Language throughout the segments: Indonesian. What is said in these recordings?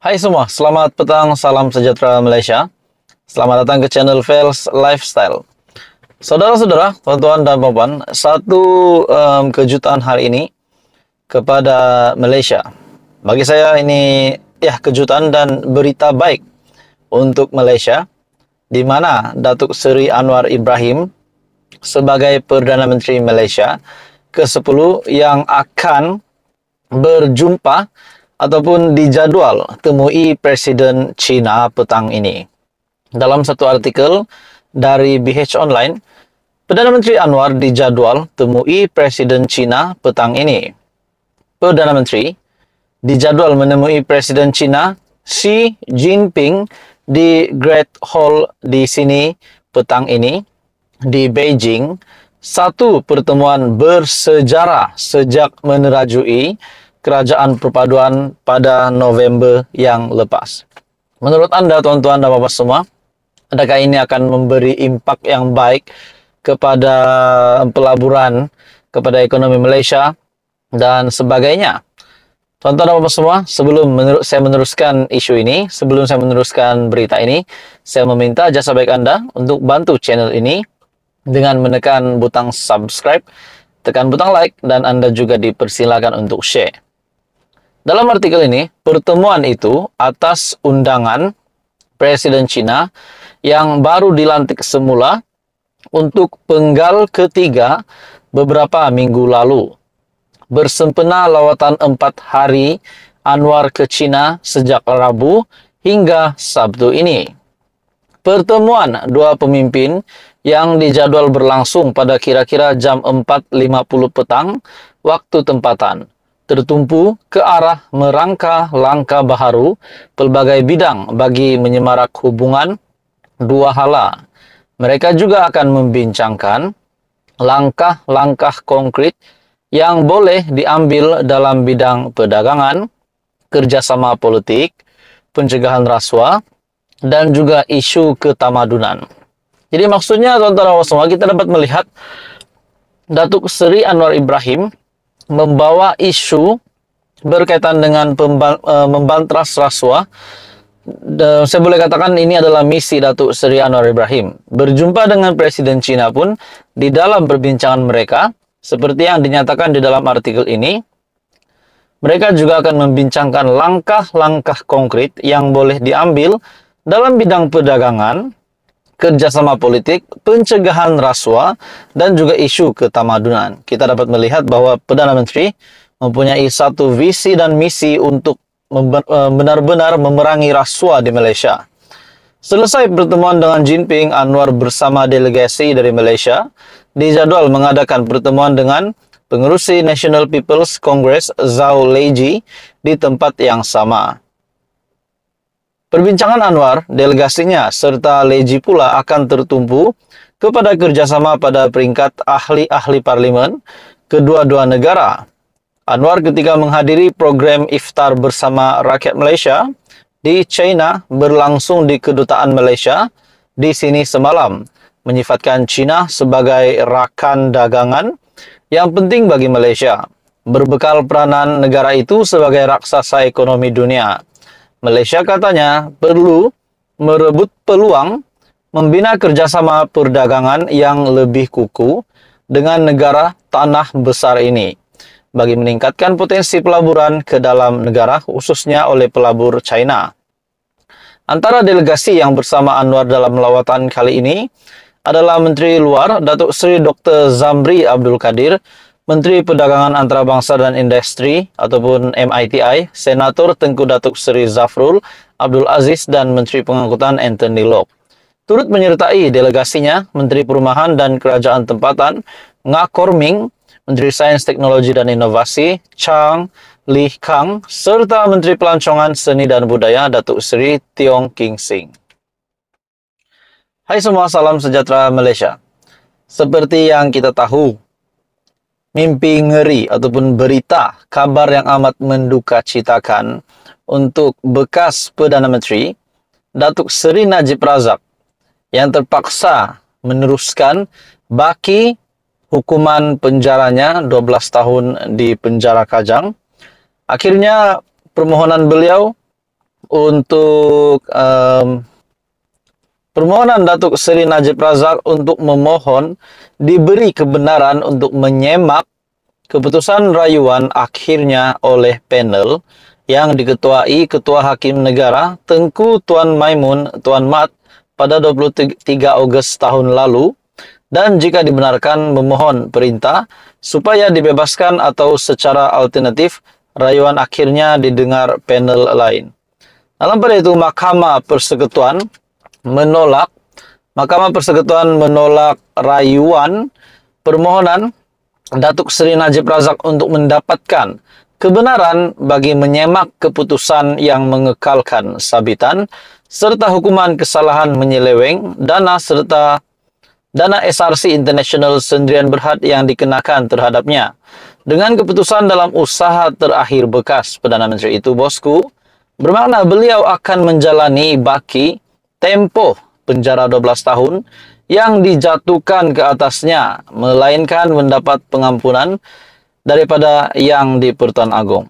Hai semua, selamat petang, salam sejahtera Malaysia. Selamat datang ke channel Fels Lifestyle. Saudara-saudara, tuan-tuan dan puan, satu um, kejutan hari ini kepada Malaysia. Bagi saya ini ya kejutan dan berita baik untuk Malaysia di mana Datuk Seri Anwar Ibrahim sebagai Perdana Menteri Malaysia ke-10 yang akan berjumpa ataupun dijadwal temui Presiden China petang ini. Dalam satu artikel dari BH Online, Perdana Menteri Anwar dijadual temui Presiden China petang ini. Perdana Menteri dijadual menemui Presiden China Xi Jinping di Great Hall di sini petang ini di Beijing. Satu pertemuan bersejarah sejak menerajui kerajaan perpaduan pada November yang lepas. Menurut anda tuan-tuan dan bapak semua, Adakah ini akan memberi impact yang baik kepada pelaburan, kepada ekonomi Malaysia, dan sebagainya? Tuan-tuan dan semua, sebelum saya meneruskan isu ini, sebelum saya meneruskan berita ini, saya meminta jasa baik Anda untuk bantu channel ini dengan menekan butang subscribe, tekan butang like, dan Anda juga dipersilakan untuk share. Dalam artikel ini, pertemuan itu atas undangan Presiden China yang baru dilantik semula untuk penggal ketiga beberapa minggu lalu. Bersempena lawatan empat hari Anwar ke Cina sejak Rabu hingga Sabtu ini. Pertemuan dua pemimpin yang dijadwal berlangsung pada kira-kira jam 4.50 petang waktu tempatan tertumpu ke arah merangka langkah baharu pelbagai bidang bagi menyemarak hubungan dua hala. Mereka juga akan membincangkan langkah-langkah konkret yang boleh diambil dalam bidang perdagangan, kerjasama politik, pencegahan rasuah, dan juga isu ketamadunan. Jadi maksudnya tuan-tuan semua kita dapat melihat Datuk Seri Anwar Ibrahim membawa isu berkaitan dengan eh, membantras rasuah saya boleh katakan ini adalah misi Datuk Seri Anwar Ibrahim. Berjumpa dengan Presiden Cina pun di dalam perbincangan mereka, seperti yang dinyatakan di dalam artikel ini, mereka juga akan membincangkan langkah-langkah konkret yang boleh diambil dalam bidang perdagangan, kerjasama politik, pencegahan rasuah, dan juga isu ketamadunan. Kita dapat melihat bahwa Perdana Menteri mempunyai satu visi dan misi untuk Eh, benar-benar memerangi rasuah di Malaysia. Selesai pertemuan dengan Jinping, Anwar bersama delegasi dari Malaysia dijadwal mengadakan pertemuan dengan pengerusi National People's Congress Zhao Leji di tempat yang sama. Perbincangan Anwar, delegasinya, serta Leji pula akan tertumpu kepada kerjasama pada peringkat ahli-ahli parlimen kedua-dua negara Anwar ketika menghadiri program iftar bersama rakyat Malaysia di China berlangsung di kedutaan Malaysia di sini semalam menyifatkan China sebagai rakan dagangan yang penting bagi Malaysia berbekal peranan negara itu sebagai raksasa ekonomi dunia. Malaysia katanya perlu merebut peluang membina kerjasama perdagangan yang lebih kuku dengan negara tanah besar ini bagi meningkatkan potensi pelaburan ke dalam negara khususnya oleh pelabur China. Antara delegasi yang bersama Anwar dalam lawatan kali ini adalah Menteri Luar Datuk Seri Dr. Zamri Abdul Kadir, Menteri Perdagangan Antarabangsa dan Industri ataupun MITI, Senator Tengku Datuk Seri Zafrul Abdul Aziz dan Menteri Pengangkutan Anthony Locke. Turut menyertai delegasinya Menteri Perumahan dan Kerajaan Tempatan Ngakorming Menteri Sains Teknologi dan Inovasi Chang Li Kang serta Menteri Pelancongan Seni dan Budaya Datuk Seri Tiong King Sing. Hai semua, salam sejahtera Malaysia. Seperti yang kita tahu, mimpi ngeri ataupun berita kabar yang amat mendukacitakan untuk bekas Perdana Menteri Datuk Seri Najib Razak yang terpaksa meneruskan baki hukuman penjaranya 12 tahun di penjara Kajang. Akhirnya permohonan beliau untuk um, permohonan Datuk Seri Najib Razak untuk memohon diberi kebenaran untuk menyemak keputusan rayuan akhirnya oleh panel yang diketuai Ketua Hakim Negara Tengku Tuan Maimun Tuan Mat pada 23 Ogos tahun lalu dan jika dibenarkan memohon perintah supaya dibebaskan atau secara alternatif rayuan akhirnya didengar panel lain. Dalam pada itu Mahkamah Persekutuan menolak Mahkamah Persekutuan menolak rayuan permohonan Datuk Seri Najib Razak untuk mendapatkan kebenaran bagi menyemak keputusan yang mengekalkan sabitan serta hukuman kesalahan menyeleweng dana serta dana SRC International sendirian berhad yang dikenakan terhadapnya. Dengan keputusan dalam usaha terakhir bekas Perdana Menteri itu, bosku, bermakna beliau akan menjalani baki tempo penjara 12 tahun yang dijatuhkan ke atasnya, melainkan mendapat pengampunan daripada yang di Pertuan Agong.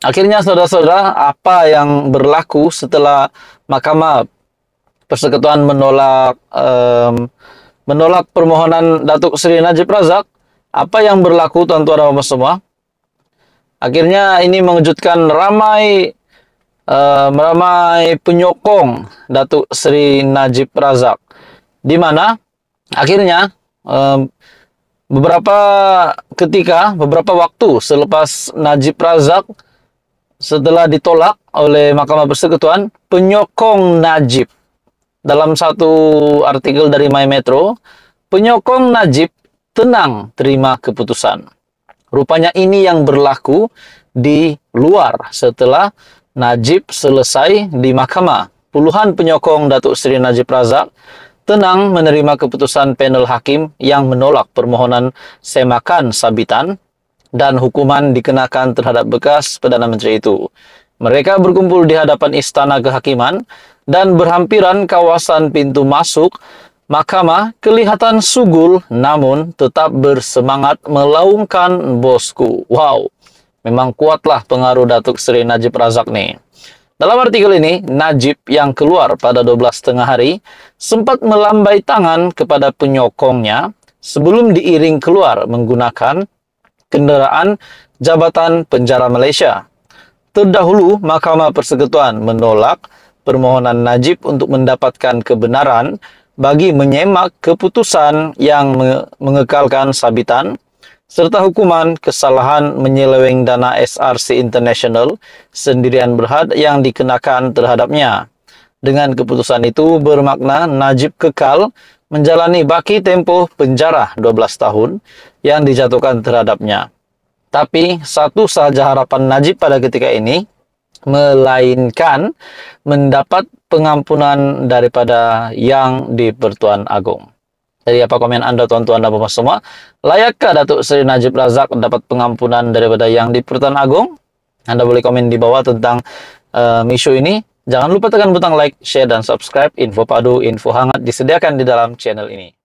Akhirnya, saudara-saudara, apa yang berlaku setelah Mahkamah Persekutuan menolak um, menolak permohonan Datuk Sri Najib Razak, apa yang berlaku tuan-tuan dan semua? Akhirnya ini mengejutkan ramai uh, ramai penyokong Datuk Sri Najib Razak. Di mana akhirnya uh, beberapa ketika, beberapa waktu selepas Najib Razak setelah ditolak oleh Mahkamah Persekutuan, penyokong Najib dalam satu artikel dari My Metro, penyokong Najib tenang terima keputusan. Rupanya ini yang berlaku di luar setelah Najib selesai di mahkamah. Puluhan penyokong Datuk Seri Najib Razak tenang menerima keputusan panel hakim yang menolak permohonan semakan sabitan dan hukuman dikenakan terhadap bekas Perdana Menteri itu. Mereka berkumpul di hadapan istana kehakiman dan berhampiran kawasan pintu masuk mahkamah kelihatan sugul namun tetap bersemangat melaungkan bosku. Wow, memang kuatlah pengaruh Datuk Seri Najib Razak nih. Dalam artikel ini, Najib yang keluar pada 12 tengah hari sempat melambai tangan kepada penyokongnya sebelum diiring keluar menggunakan kendaraan jabatan penjara Malaysia. Terdahulu, Mahkamah Persekutuan menolak permohonan Najib untuk mendapatkan kebenaran bagi menyemak keputusan yang mengekalkan sabitan serta hukuman kesalahan menyeleweng dana SRC International sendirian berhad yang dikenakan terhadapnya. Dengan keputusan itu bermakna Najib kekal menjalani baki tempo penjara 12 tahun yang dijatuhkan terhadapnya. Tapi satu saja harapan Najib pada ketika ini, melainkan mendapat pengampunan daripada yang di Pertuan Agung. Jadi apa komen Anda tuan-tuan dan bapak semua? Layakkah Datuk Seri Najib Razak mendapat pengampunan daripada yang di Pertuan Agung? Anda boleh komen di bawah tentang uh, isu ini. Jangan lupa tekan butang like, share, dan subscribe. Info padu, info hangat disediakan di dalam channel ini.